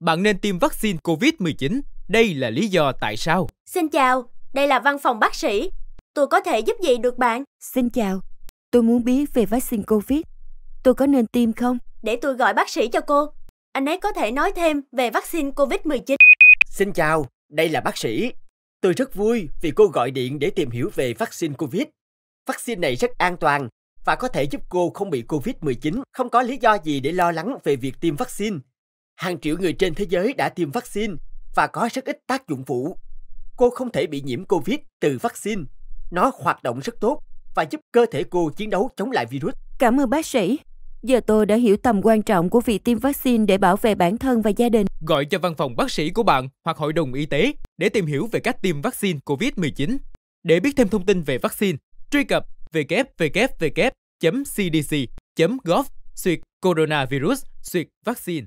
bạn nên tiêm vaccine COVID-19. Đây là lý do tại sao. Xin chào, đây là văn phòng bác sĩ. Tôi có thể giúp gì được bạn? Xin chào, tôi muốn biết về vaccine COVID. Tôi có nên tiêm không? Để tôi gọi bác sĩ cho cô. Anh ấy có thể nói thêm về vaccine COVID-19. Xin chào, đây là bác sĩ. Tôi rất vui vì cô gọi điện để tìm hiểu về vaccine COVID. Vaccine này rất an toàn và có thể giúp cô không bị COVID-19, không có lý do gì để lo lắng về việc tiêm vaccine. Hàng triệu người trên thế giới đã tiêm vaccine và có rất ít tác dụng phụ. Cô không thể bị nhiễm COVID từ vaccine. Nó hoạt động rất tốt và giúp cơ thể cô chiến đấu chống lại virus. Cảm ơn bác sĩ. Giờ tôi đã hiểu tầm quan trọng của việc tiêm vaccine để bảo vệ bản thân và gia đình. Gọi cho văn phòng bác sĩ của bạn hoặc hội đồng y tế để tìm hiểu về cách tiêm vaccine COVID-19. Để biết thêm thông tin về vaccine, truy cập www.cdc.gov coronavirus vaccine.